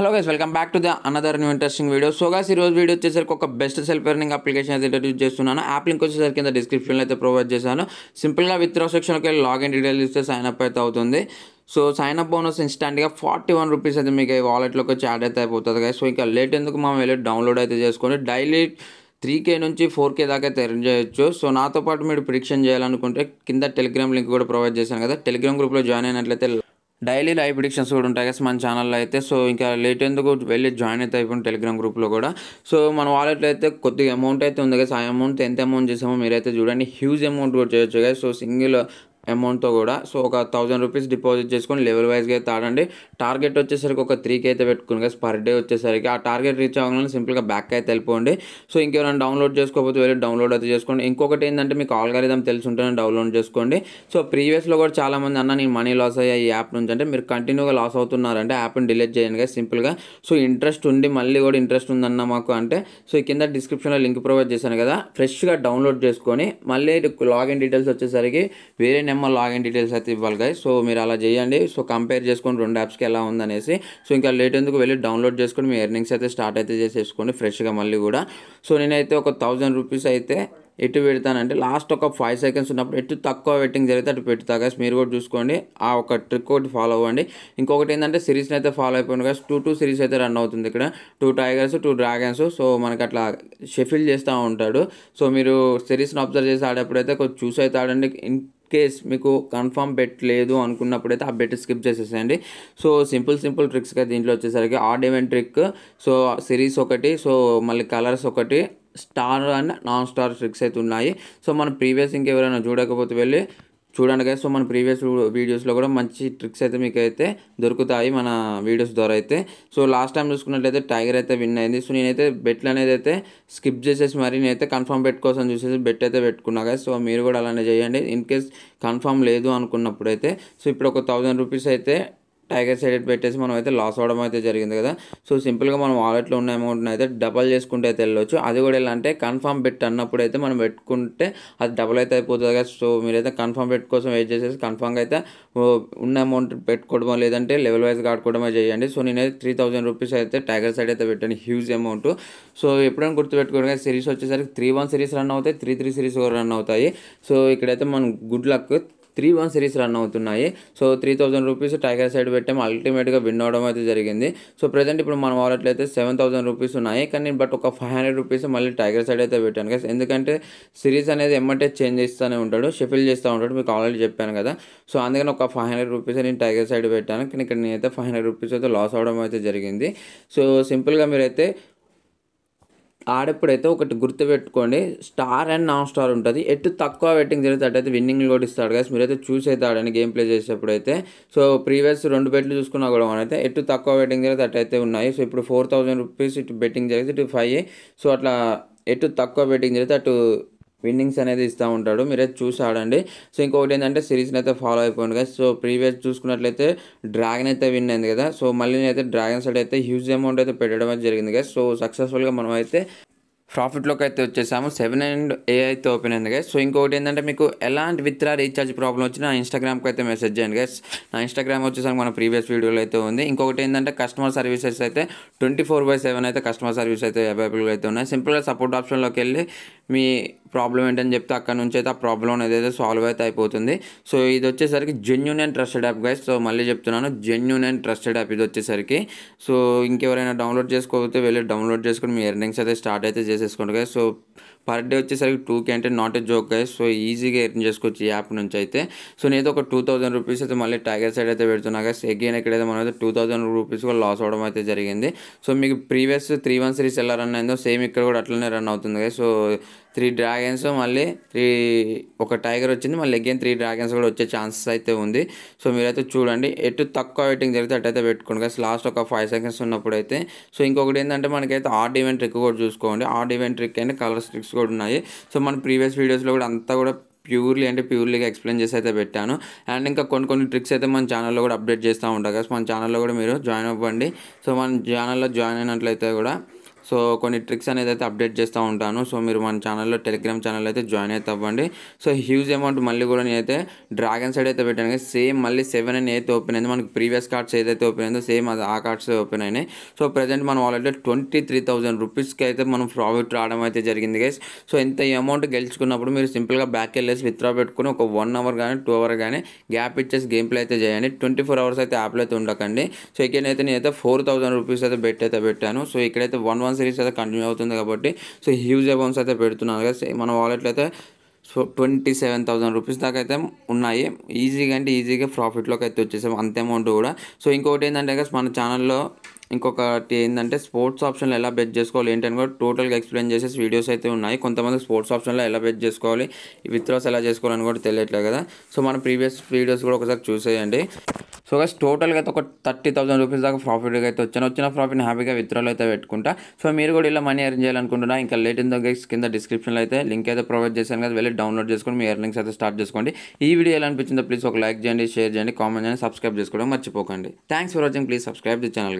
hello guys welcome back to the another new interesting video so guys రోజు video వచ్చేసరికి ఒక best self earning application అయితే introduce చేస్తున్నాను app link వచ్చేసరికి కింద డిస్క్రిప్షన్లో అయితే ప్రొవైడ్ చేశాను సింపుల్గా విత్డ్రా సెక్షన్కి వెళ్ళి లాగిన్ డీటెయిల్స్ ఇస్తే సైన్అప్ అయితే అవుతుంది సో సైన్ అప్ బోనస్ ఇన్స్టాంట్గా ఫార్టీ వన్ రూపీస్ అయితే మీకు ఈ వాలెట్లోకి వచ్చి యాడ్ అయితే అయిపోతుంది కదా సో ఇంకా లేట్ ఎందుకు మనం వెళ్ళి డౌన్లోడ్ అయితే చేసుకోండి డైలీ త్రీ కే నుంచి ఫోర్ కే దాకా అయితే ఎర్న్ చేయొచ్చు సో నాతో పాటు మీరు ప్రిడిక్షన్ చేయాలనుకుంటే కింద టెలిగ్రామ్ లింక్ కూడా ప్రొవైడ్ చేశాను కదా టెలిగ్రామ్ గ్రూప్లో జాయిన్ అయినట్లయితే డైలీ లైవ్ ప్రిడిక్షన్స్ కూడా ఉంటాయి కదా మన ఛానల్లో అయితే సో ఇంకా లేట్ ఎందుకు వెళ్ళి జాయిన్ అయితే అయిపోయింది టెలిగ్రామ్ గ్రూప్లో కూడా సో మన వాలెట్లో అయితే కొద్దిగా అమౌంట్ అయితే ఉంది కదా ఆ అమౌంట్ ఎంత అమౌంట్ చేసామో మీరైతే చూడండి హ్యూజ్ అమౌంట్ కూడా చేయొచ్చు కదా సో సింగిల్ అమౌంట్తో కూడా సో ఒక థౌజండ్ రూపీస్ డిపాజిట్ చేసుకొని లెవెల్ వైజ్గా అయితే ఆడండి టార్గెట్ వచ్చేసరికి ఒక త్రీకి అయితే పెట్టుకుని కదా పర్ డే వచ్చేసరికి ఆ టార్గెట్ రీచ్ అవ్వాలని సింపుల్గా బ్యాక్ అయితే వెళ్ళిపోండి సో ఇంకేమైనా డౌన్లోడ్ చేసుకోకపోతే వెళ్ళి డౌన్లోడ్ అయితే చేసుకోండి ఇంకొకటి ఏంటంటే మీకు ఆల్గారిథం తెలిసి ఉంటేనే డౌన్లోడ్ చేసుకోండి సో ప్రీవియస్లో కూడా చాలామంది అన్న నేను మనీ లాస్ అయ్యా ఈ యాప్ నుంచి అంటే మీరు కంటిన్యూగా లాస్ అవుతున్నారంటే యాప్ని డిలీట్ చేయండి కదా సింపుల్గా సో ఇంట్రెస్ట్ ఉండి మళ్ళీ కూడా ఇంట్రెస్ట్ ఉందన్న మాకు అంటే సో కింద డిస్క్రిప్షన్లో లింక్ ప్రొవైడ్ చేశాను కదా ఫ్రెష్గా డౌన్లోడ్ చేసుకొని మళ్ళీ లాగిన్ డీటెయిల్స్ వచ్చేసరికి వేరే నెంబర్ ఐఎమ్ఐ లాగిన్ డీటెయిల్స్ అయితే ఇవ్వాలి గైస్ సో మీరు అలా చేయండి సో కంపేర్ చేసుకొని రెండు యాప్స్కి ఎలా ఉందనేసి సో ఇంకా లేట్ ఎందుకు వెళ్ళి డౌన్లోడ్ చేసుకొని మీ ఎర్నింగ్స్ అయితే స్టార్ట్ అయితే చేసేసుకోండి ఫ్రెష్గా మళ్ళీ కూడా సో నేనైతే ఒక థౌజండ్ రూపీస్ అయితే ఎటు పెడతానంటే లాస్ట్ ఒక ఫైవ్ సెకండ్స్ ఉన్నప్పుడు ఎటు తక్కువ వెట్టింగ్ జరిగితే అటు పెట్టుతా కదా మీరు కూడా చూసుకోండి ఆ ఒక ట్రిక్ ఒకటి ఫాలో అవ్వండి ఇంకొకటి ఏంటంటే సిరీస్ని అయితే ఫాలో అయిపోయింది కదా టూ టూ సిరీస్ అయితే రన్ అవుతుంది ఇక్కడ two tigers two dragons so మనకి అట్లా షెఫిల్ చేస్తూ ఉంటాడు సో మీరు సిరీస్ని అబ్జర్వ్ చేసి అయితే కొంచెం చూసి అయితే ఆడండి కేస్ మీకు కన్ఫర్మ్ బెట్ లేదు అనుకున్నప్పుడైతే ఆ బెట్ స్కిప్ చేసేసేయండి సో సింపుల్ సింపుల్ ట్రిక్స్గా దీంట్లో వచ్చేసరికి odd event trick so series ఒకటి సో మళ్ళీ కలర్స్ ఒకటి star and non star tricks అయితే ఉన్నాయి సో మనం ప్రీవియస్ ఇంకెవరైనా చూడకపోతే వెళ్ళి చూడండి కదా సో మన ప్రీవియస్ వీడియోస్లో కూడా మంచి ట్రిక్స్ అయితే మీకు అయితే దొరుకుతాయి మన వీడియోస్ ద్వారా అయితే సో లాస్ట్ టైం చూసుకున్నట్లయితే టైగర్ అయితే విన్ అయింది సో నేనైతే బెట్లు అనేది అయితే స్కిప్ చేసేసి మరి నేనైతే కన్ఫామ్ బెట్ చూసేసి బెట్ అయితే పెట్టుకున్నా కదా సో మీరు కూడా అలానే చేయండి ఇన్ కేస్ కన్ఫామ్ లేదు అనుకున్నప్పుడు అయితే సో ఇప్పుడు ఒక థౌజండ్ రూపీస్ అయితే టైగర్ సైడ్ పెట్టేసి మనం అయితే లాస్ అవ్వడం అయితే జరిగింది కదా సో సింపుల్గా మనం వాలెట్లో ఉన్న అమౌంట్ని అయితే డబల్ చేసుకుంటే అయితే వెళ్ళొచ్చు అది కూడా ఎలా అంటే కన్ఫర్మ్ బెట్ అన్నప్పుడు అయితే మనం పెట్టుకుంటే అది డబల్ అయితే అయిపోతుంది కదా సో మీరైతే కన్ఫర్మ్ బెట్ కోసం వెయిట్ చేసేసి కన్ఫర్మ్గా అయితే ఉన్న అమౌంట్ పెట్టుకోవడం లేదంటే లెవెల్ వైజ్ ఆడుకోవడమే చేయండి సో నేనైతే త్రీ థౌజండ్ రూపీస్ అయితే టైగర్ సైడ్ అయితే పెట్టాను హ్యూజ్ అమౌంట్ సో ఎప్పుడైనా గుర్తుపెట్టుకోండి సిరీస్ వచ్చేసరికి త్రీ వన్ సిరీస్ రన్ అవుతాయి త్రీ త్రీ సిరీస్ కూడా రన్ అవుతాయి సో ఇక్కడైతే మనం good luck three one series run అవుతున్నాయి so three thousand rupees tiger side పెట్టాము అల్టిమేట్గా విన్ అవడం అయితే జరిగింది సో ప్రజెంట్ ఇప్పుడు మనం అయితే సెవెన్ థౌసండ్ రూపీస్ ఉన్నాయి కానీ బట్ ఒక ఫైవ్ హండ్రెడ్ రూపీస్ మళ్ళీ టైగర్ సైడ్ అయితే పెట్టాను కదా ఎందుకంటే సిరీస్ అనేది ఎమ్మటే చేంజ్ చేస్తూనే ఉంటాడు షెఫిల్ చేస్తూ ఉంటాడు మీకు ఆల్రెడీ చెప్పాను కదా సో అందుకని ఒక ఫైవ్ హండ్రెడ్ రూపీస్ నేను టైగర్ సైడ్ పెట్టాను కానీ ఇక్కడ నేనైతే ఫైవ్ హండ్రెడ్ రూపీస్ అయితే లాస్ అవడం అయితే జరిగింది సో సింపుల్గా మీరైతే ఆడప్పుడైతే ఒకటి గుర్తు పెట్టుకోండి స్టార్ అండ్ నాన్ స్టార్ ఉంటుంది ఎటు తక్కువ బెట్టింగ్ జరిగితే అటైతే విన్నింగ్ కూడా ఇస్తాడు కదా మీరైతే చూస్ అయితే ఆడండి గేమ్ ప్లే చేసేప్పుడు అయితే సో ప్రీవియస్ రెండు బెట్లు చూసుకున్నా కూడా మనైతే ఎటు తక్కువ బెట్టింగ్ జరిగితే అయితే ఉన్నాయి సో ఇప్పుడు ఫోర్ థౌసండ్ రూపీస్ ఇటు బెట్టింగ్ జరిగితే ఇటు ఫైవ్ సో అట్లా ఎటు తక్కువ బెట్టింగ్ జరిగితే అటు విన్నింగ్స్ అనేది ఇస్తూ ఉంటాడు మీరే చూసి ఆడండి సో ఇంకొకటి ఏంటంటే సిరీస్ని అయితే ఫాలో అయిపోయింది కదా సో ప్రీవియస్ చూసుకున్నట్లయితే డ్రాగన్ అయితే విన్ అయింది కదా సో మళ్ళీ నేనైతే డ్రాగన్ సైడ్ అయితే హ్యూజ్ అమౌంట్ అయితే పెట్టడం అయితే జరిగింది కదా సో సక్సెస్ఫుల్గా మనం అయితే ప్రాఫిట్లోకి అయితే వచ్చేసాము సెవెన్ అండ్ ఏ అయితే ఓపెన్ అయింది కదా సో ఇంకొకటి ఏంటంటే మీకు ఎలాంటి విత్రా రీఛార్జ్ ప్రాబ్లం వచ్చినా నా ఇన్స్టాగ్రామ్కి అయితే మెసేజ్ చేయండి కదా నా ఇన్స్టాగ్రామ్ వచ్చేసరికి మన ప్రీవియస్ వీడియోలో అయితే ఉంది ఇంకొకటి ఏంటంటే కస్టమర్ సర్వీసెస్ అయితే ట్వంటీ ఫోర్ బై సెవెన్ అయితే కస్టమర్ సర్వీస్ అయితే అవైలబుల్గా అయితే ఉన్నాయి సింపుల్గా సపోర్ట్ ఆప్షన్లోకి వెళ్ళి మీ ప్రాబ్లం ఏంటని చెప్తే అక్కడ నుంచి అయితే ఆ ప్రాబ్లం అనేది అయితే సాల్వ్ అయితే అయిపోతుంది సో ఇది వచ్చేసరికి genuine and trusted app guys so మళ్ళీ చెప్తున్నాను జెన్యున్ అండ్ ట్రస్టెడ్ యాప్ ఇది వచ్చేసరికి సో ఇంకెవరైనా డౌన్లోడ్ చేసుకోకపోతే వెళ్ళి డౌన్లోడ్ చేసుకుని మీ ఎర్నింగ్స్ అయితే స్టార్ట్ అయితే చేసేసుకోండి గైస్ సో పర్ డే వచ్చేసరికి కే అంటే not a joke guys so ఈజీగా ఎర్న్ చేసుకోవచ్చు ఈ యాప్ నుంచి అయితే సో నేను ఒక టూ థౌసండ్ రూపీస్ అయితే మళ్ళీ టైగర్ సైడ్ అయితే పెడుతున్నా గైస్ అగైన్ ఎక్కడైతే మనం అయితే టూ థౌసండ్ రూపీస్ కూడా లాస్ అవడం అయితే జరిగింది సో మీకు ప్రీవియస్ త్రీ వన్ సిరీస్ ఎలా రన్ అయిందో సేమ్ ఇక్కడ కూడా అట్లనే రన్ అవుతుంది గైస్ సో త్రీ డ్రాగన్స్ మళ్ళీ త్రీ ఒక టైగర్ వచ్చింది మళ్ళీ అగైన్ త్రీ డ్రాగన్స్ కూడా వచ్చే ఛాన్సెస్ అయితే ఉంది సో మీరైతే చూడండి ఎటు తక్కువ వెయిటింగ్ జరిగితే అయితే పెట్టుకోండి కానీ లాస్ట్ ఒక ఫైవ్ సెకండ్స్ ఉన్నప్పుడు అయితే సో ఇంకొకటి ఏంటంటే మనకైతే ఆర్డ్ ఈవెంట్ ట్రిక్ కూడా చూసుకోండి odd event trick and colour tricks కూడా ఉన్నాయి సో మన ప్రీవియస్ వీడియోస్లో కూడా అంతా కూడా ప్యూర్లీ అంటే ప్యూర్లీగా ఎక్స్ప్లెయిన్ చేసి అయితే పెట్టాను అండ్ ఇంకా కొన్ని కొన్ని ట్రిక్స్ అయితే మన ఛానల్లో కూడా అప్డేట్ చేస్తూ ఉంటాం కదా మన ఛానల్లో కూడా మీరు జాయిన్ అవ్వండి సో మన ఛానల్లో జాయిన్ అయినట్లయితే కూడా సో కొన్ని ట్రిక్స్ అనేది అయితే అప్డేట్ చేస్తూ ఉంటాను సో మీరు మన ఛానల్లో టెలిగ్రామ్ ఛానల్ అయితే జాయిన్ అయితే అవ్వండి సో హ్యూజ్ అమౌంట్ మళ్ళీ కూడా నేనైతే డ్రాగన్ సైడ్ అయితే పెట్టాను కానీ సేమ్ మళ్ళీ సెవెన్ అని అయితే ఓపెన్ అయింది మనకి ప్రీవియస్ కార్డ్స్ ఏదైతే ఓపెన్ అయిందో సేమ్ అది ఆ కార్డ్స్ ఓపెన్ అయినాయి సో ప్రజెంట్ మనం ఆల్రెడీ ట్వంటీ త్రీ థౌసండ్ రూపీస్కి అయితే మనం ప్రాఫిట్ రావడం అయితే జరిగింది గైస్ సో ఇంత అమౌంట్ గెలుచుకున్నప్పుడు మీరు సింపుల్గా బ్యాక్ వెళ్ళేసి విత్డ్రా పెట్టుకుని ఒక వన్ అవర్ కానీ టూ అవర్ కానీ గ్యాప్ ఇచ్చేసి గేమ్ ప్లే అయితే చేయండి ట్వంటీ ఫోర్ అవర్స్ అయితే యాప్లో అయితే ఉండకండి సో ఇక్కడ అయితే నేనైతే ఫోర్ థౌసండ్ రూపీస్ అయితే బెట్ అయితే పెట్టాను సో ఇక్కడైతే వన్ వన్ సిరీస్ అయితే కంటిన్యూ అవుతుంది కాబట్టి సో హ్యూజ్ అమౌంట్స్ అయితే పెడుతున్నారు కదా మన వాలెట్లో అయితే so twenty seven thousand rupees దాకా అయితే ఉన్నాయి ఈజీగా అంటే ఈజీగా ప్రాఫిట్లోకి అయితే వచ్చేసాం అంత అమౌంట్ కూడా సో ఇంకొకటి ఏంటంటే మన ఛానల్లో ఇంకొకటి ఏంటంటే స్పోర్ట్స్ ఆప్షన్లో ఎలా బెట్ చేసుకోవాలి ఏంటని కూడా టోటల్గా ఎక్స్ప్లెయిన్ చేసే వీడియోస్ అయితే ఉన్నాయి కొంతమంది స్పోర్ట్స్ ఆప్షన్లో ఎలా బెట్ చేసుకోవాలి విత్డ్రాస్ ఎలా చేసుకోవాలని కూడా తెలియట్లేదు కదా సో మన ప్రీవియస్ వీడియోస్ కూడా ఒకసారి చూసేయండి సో గైస్ టోటల్గా అయితే ఒక థర్టీ థౌసండ్ రూపీస్ దాకా ప్రాఫిట్గా అయితే వచ్చాను వచ్చిన ప్రాఫిట్ని హ్యాపీగా విత్డ్రాలు అయితే పెట్టుకుంటా సో మీరు కూడా ఇలా మనీ అర్న్ చేయాలనుకుంటున్నా ఇంకా లేట్ ఇన్ దగ్గర కింద డిస్క్రిప్షన్లో అయితే లింక్ అయితే ప్రొవైడ్ చేశాను కదా వెళ్ళి డౌన్లోడ్ చేసుకొని మీ ఎర్నింగ్స్ అయితే స్టార్ట్ చేసుకోండి ఈ వీడియో ఎలా అనిపించిందో ప్లీజ్ ఒక లైక్ చేయండి షేర్ చేయండి కామెంట్ చేయండి సబ్స్క్రైబ్ చేసుకోవడం మర్చిపోకండి thanks for watching please subscribe the channel